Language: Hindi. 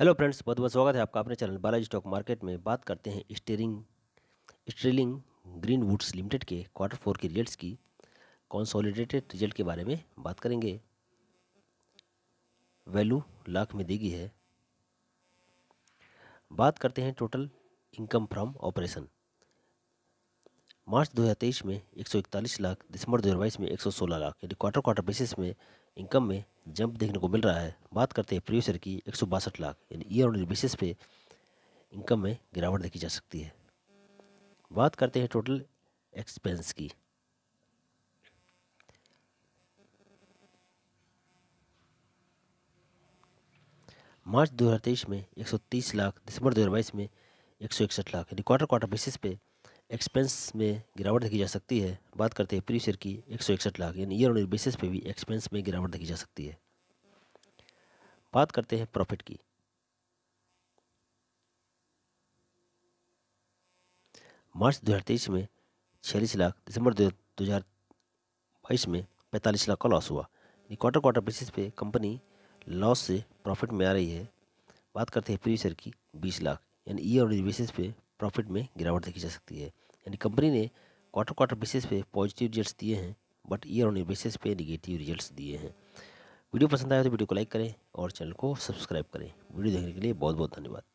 हेलो फ्रेंड्स बहुत बहुत स्वागत है आपका अपने चैनल बालाजी स्टॉक मार्केट में बात करते हैं स्टेरिंग स्ट्रेलिंग ग्रीन वुड्स लिमिटेड के क्वार्टर फोर के रिजल्ट्स की कॉन्सोलिडेटेड रिजल्ट के बारे में बात करेंगे वैल्यू लाख में देगी है बात करते हैं total income from operation March 2023 में 141 लाख दिसंबर 2022 में 116 लाख यानी क्वार्टर क्वार्टर बेसिस में इनकम में जंप देखने को मिल रहा है बात करते हैं प्रीवियस ईयर की एक लाख यानी ईयर ऑन ईयर बेसिस पे इनकम में गिरावट देखी जा सकती है बात करते हैं टोटल एक्सपेंस की मार्च 2023 में 130 लाख दिसंबर 2022 में 161 लाख यानी क्वार्टर क्वार्टर बेसिस पे एक्सपेंस में गिरावट देखी जा सकती है बात करते हैं प्रीवियस ईयर की एक लाख यानी ईयर ऑन ईयर बेसिस पे भी एक्सपेंस में गिरावट देखी जा सकती है बात करते हैं प्रॉफिट की मार्च तेईस में छियालीस लाख दिसंबर बाईस में पैंतालीस लाख का लॉस हुआ यानी क्वार्टर क्वार्टर बेसिस पे कंपनी लॉस से प्रॉफिट में आ रही है बात करते हैं प्रीवियस ईयर की बीस लाख यानी ईयर e और बेसिस पे प्रॉफिट में गिरावट देखी जा सकती है यानी कंपनी ने क्वार्टर क्वार्टर बेसिस पे पॉजिटिव रिजल्ट्स दिए हैं बट ईयर ऑन बेसिस पे निगेटिव रिजल्ट्स दिए हैं वीडियो पसंद आया तो वीडियो को लाइक करें और चैनल को सब्सक्राइब करें वीडियो देखने के लिए बहुत बहुत धन्यवाद